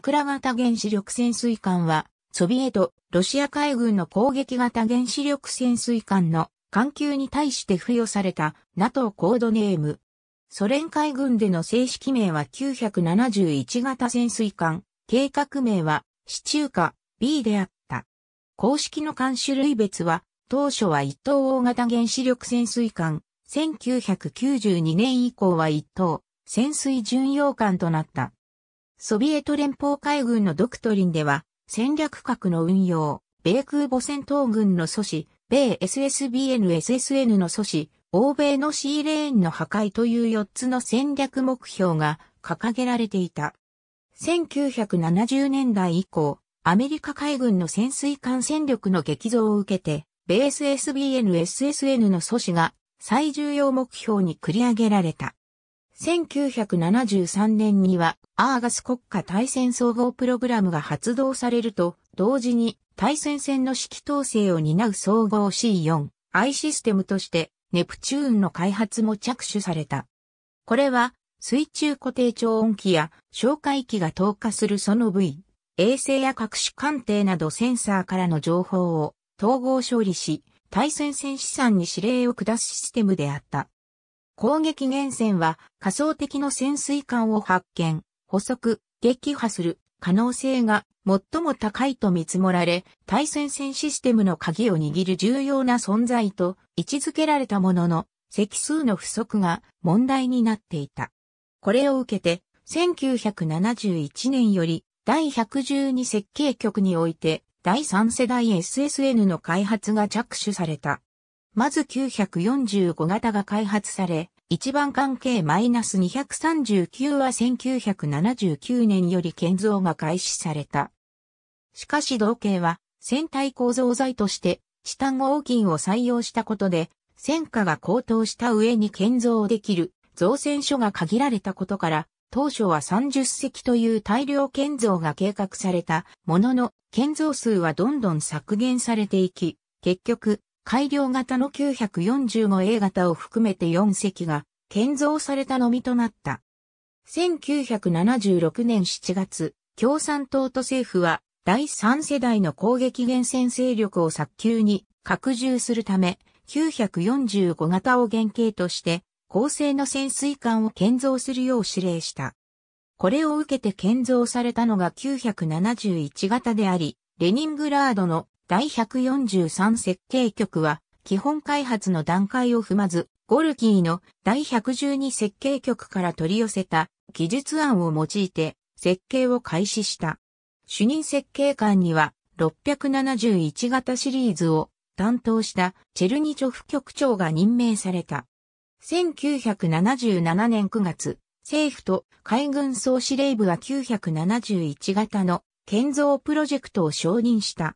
桜型原子力潜水艦は、ソビエト、ロシア海軍の攻撃型原子力潜水艦の艦級に対して付与された NATO コードネーム。ソ連海軍での正式名は971型潜水艦、計画名は市中ュ B であった。公式の艦種類別は、当初は1等大型原子力潜水艦、1992年以降は1等、潜水巡洋艦となった。ソビエト連邦海軍のドクトリンでは、戦略核の運用、米空母戦闘軍の阻止、米 SSBN-SSN の阻止、欧米のシーレーンの破壊という4つの戦略目標が掲げられていた。1970年代以降、アメリカ海軍の潜水艦戦力の激増を受けて、米 SSBN-SSN の阻止が最重要目標に繰り上げられた。1973年にはアーガス国家対戦総合プログラムが発動されると、同時に対戦線の指揮統制を担う総合 C4、I システムとしてネプチューンの開発も着手された。これは水中固定超音機や哨戒機が投下するその部位、衛星や各種鑑定などセンサーからの情報を統合処理し、対戦線資産に指令を下すシステムであった。攻撃源泉は仮想的の潜水艦を発見、捕捉、撃破する可能性が最も高いと見積もられ、対戦線システムの鍵を握る重要な存在と位置づけられたものの、席数の不足が問題になっていた。これを受けて、1971年より第112設計局において第3世代 SSN の開発が着手された。まず945型が開発され、一番関係 -239 は1979年より建造が開始された。しかし同型は船体構造材としてチタン合金を採用したことで、戦火が高騰した上に建造できる造船所が限られたことから、当初は30隻という大量建造が計画されたものの、建造数はどんどん削減されていき、結局、改良型の 945A 型を含めて4隻が建造されたのみとなった。1976年7月、共産党と政府は第3世代の攻撃源泉勢力を早急に拡充するため、945型を原型として高性の潜水艦を建造するよう指令した。これを受けて建造されたのが971型であり、レニングラードの第143設計局は、基本開発の段階を踏まず、ゴルキーの第112設計局から取り寄せた技術案を用いて設計を開始した。主任設計官には671型シリーズを担当したチェルニチョフ局長が任命された。1977年9月、政府と海軍総司令部は971型の建造プロジェクトを承認した。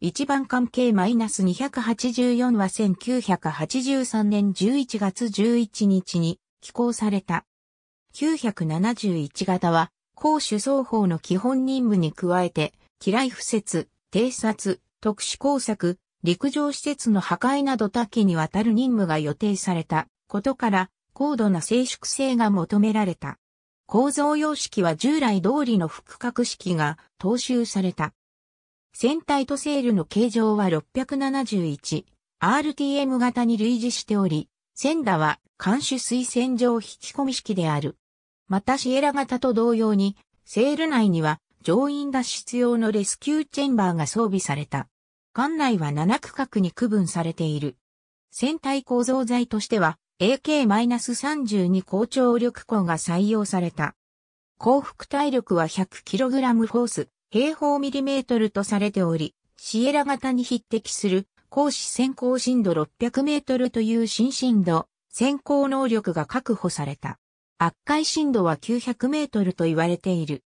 一番関係マイナス284は1983年11月11日に寄港された。971型は、公主双方の基本任務に加えて、機雷敷設、偵察、特殊工作、陸上施設の破壊など多岐にわたる任務が予定されたことから、高度な静粛性が求められた。構造様式は従来通りの複角式が踏襲された。船体とセールの形状は 671RTM 型に類似しており、センダは艦首水薦上引き込み式である。またシエラ型と同様に、セール内には乗員脱出用のレスキューチェンバーが装備された。艦内は7区画に区分されている。船体構造材としては AK-32 高張力鋼が採用された。幸福体力は 100kg フォース。平方ミリメートルとされており、シエラ型に匹敵する光子先行深度600メートルという新深度、先行能力が確保された。圧壊深度は900メートルと言われている。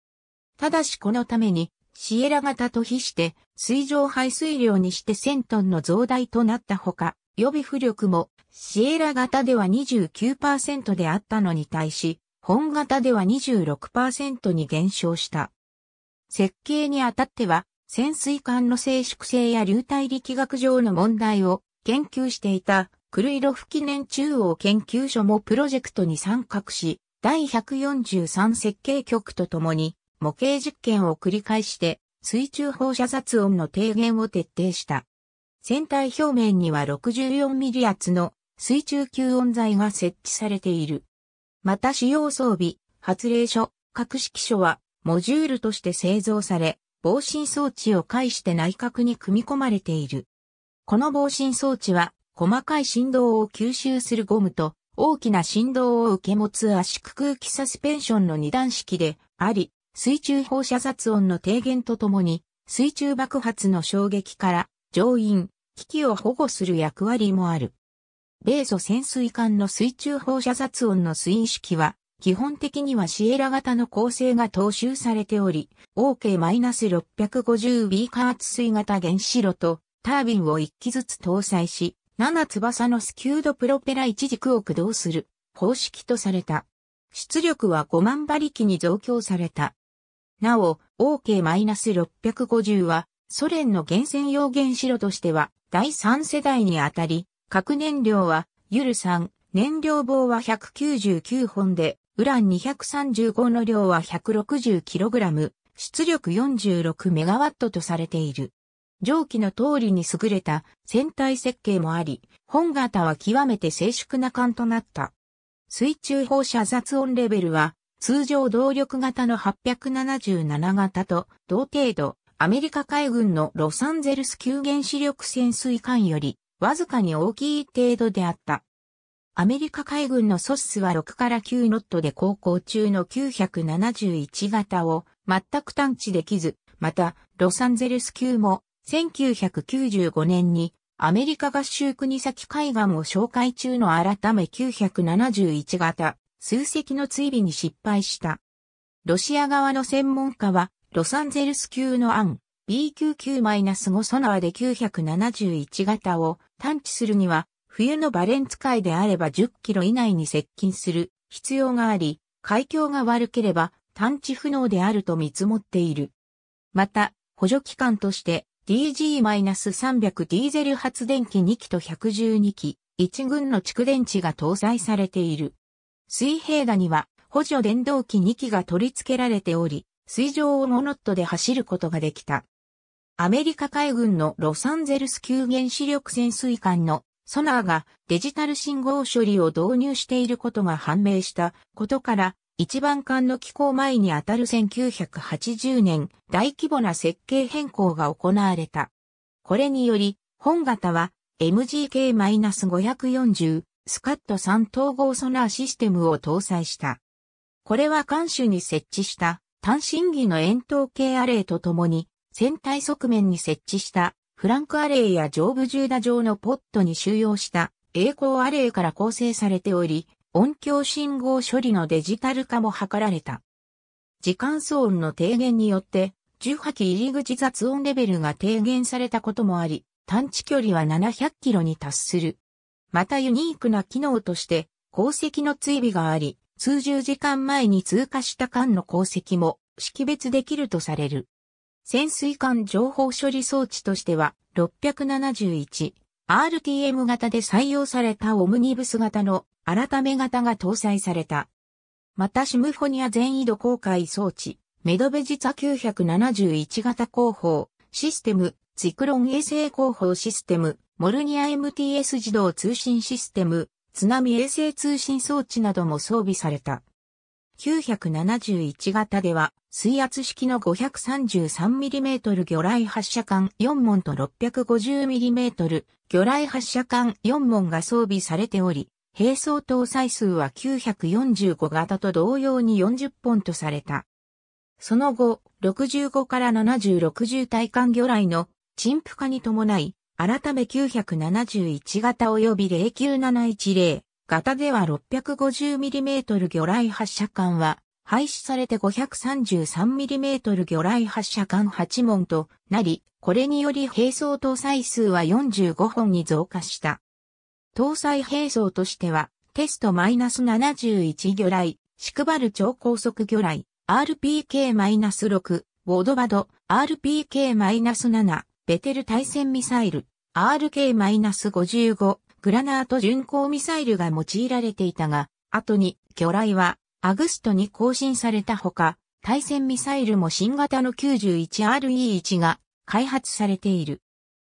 ただしこのために、シエラ型と比して水上排水量にして1000トンの増大となったほか、予備浮力もシエラ型では29%であったのに対し、本型では26%に減少した。設計にあたっては、潜水艦の静粛性や流体力学上の問題を研究していた、クルイロフ記念中央研究所もプロジェクトに参画し、第143設計局とともに模型実験を繰り返して、水中放射雑音の低減を徹底した。船体表面には6 4ミリ圧の水中吸音材が設置されている。また使用装備、発令所、格式書はモジュールとして製造され、防振装置を介して内角に組み込まれている。この防振装置は、細かい振動を吸収するゴムと、大きな振動を受け持つ圧縮空気サスペンションの二段式であり、水中放射雑音の低減とともに、水中爆発の衝撃から乗員、機器を保護する役割もある。米ソ潜水艦の水中放射雑音の水位式は、基本的にはシエラ型の構成が踏襲されており、OK-650B 加圧水型原子炉とタービンを1機ずつ搭載し、7翼のスキュードプロペラ一軸を駆動する方式とされた。出力は5万馬力に増強された。なお、OK-650 はソ連の原潜用原子炉としては第3世代にあたり、核燃料はユル3、燃料棒は199本で、ウラン235の量は 160kg、出力 46MW とされている。上記の通りに優れた船体設計もあり、本型は極めて静粛な艦となった。水中放射雑音レベルは、通常動力型の877型と同程度、アメリカ海軍のロサンゼルス級原子力潜水艦より、わずかに大きい程度であった。アメリカ海軍のソッスは6から9ノットで航行中の971型を全く探知できず、また、ロサンゼルス級も1995年にアメリカ合衆国先海岸を紹介中の改め971型、数隻の追尾に失敗した。ロシア側の専門家は、ロサンゼルス級の案 B99-5 ソナーで971型を探知するには冬のバレンツ海であれば10キロ以内に接近する必要があり、海峡が悪ければ探知不能であると見積もっている。また、補助機関として DG-300 ディーゼル発電機2機と112機、1軍の蓄電池が搭載されている。水平打には補助電動機2機が取り付けられており、水上をモノットで走ることができた。アメリカ海軍のロサンゼルス級原子力潜水艦のソナーがデジタル信号処理を導入していることが判明したことから、一番艦の機構前にあたる1980年、大規模な設計変更が行われた。これにより、本型は MGK-540 スカット3統合ソナーシステムを搭載した。これは艦首に設置した単身儀の円筒形アレイとともに、船体側面に設置したフランクアレイや上部ジューダ状のポットに収容した栄光アレイから構成されており、音響信号処理のデジタル化も図られた。時間騒音の低減によって、1波機入り口雑音レベルが低減されたこともあり、探知距離は700キロに達する。またユニークな機能として、鉱石の追尾があり、数十時間前に通過した間の鉱石も識別できるとされる。潜水艦情報処理装置としては 671RTM 型で採用されたオムニブス型の改め型が搭載された。またシムフォニア全移動航海装置、メドベジツァ971型広報システム、ツクロン衛星広報システム、モルニア MTS 自動通信システム、津波衛星通信装置なども装備された。971型では、水圧式の 533mm 魚雷発射管4門と 650mm 魚雷発射管4門が装備されており、並走搭載数は945型と同様に40本とされた。その後、65から7060体艦魚雷の陳腐化に伴い、改め971型及び09710型では 650mm 魚雷発射管は、廃止されて 533mm 魚雷発射管8門となり、これにより兵装搭載数は45本に増加した。搭載兵装としては、テスト -71 魚雷、シクバル超高速魚雷、RPK-6、ボドバド、RPK-7、ベテル対戦ミサイル、RK-55、グラナート巡航ミサイルが用いられていたが、後に魚雷はアグストに更新されたほか、対戦ミサイルも新型の 91RE1 が開発されている。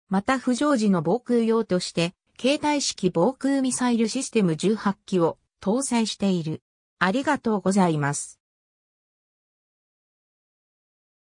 また不常時の防空用として、携帯式防空ミサイルシステム18機を搭載している。ありがとうございます。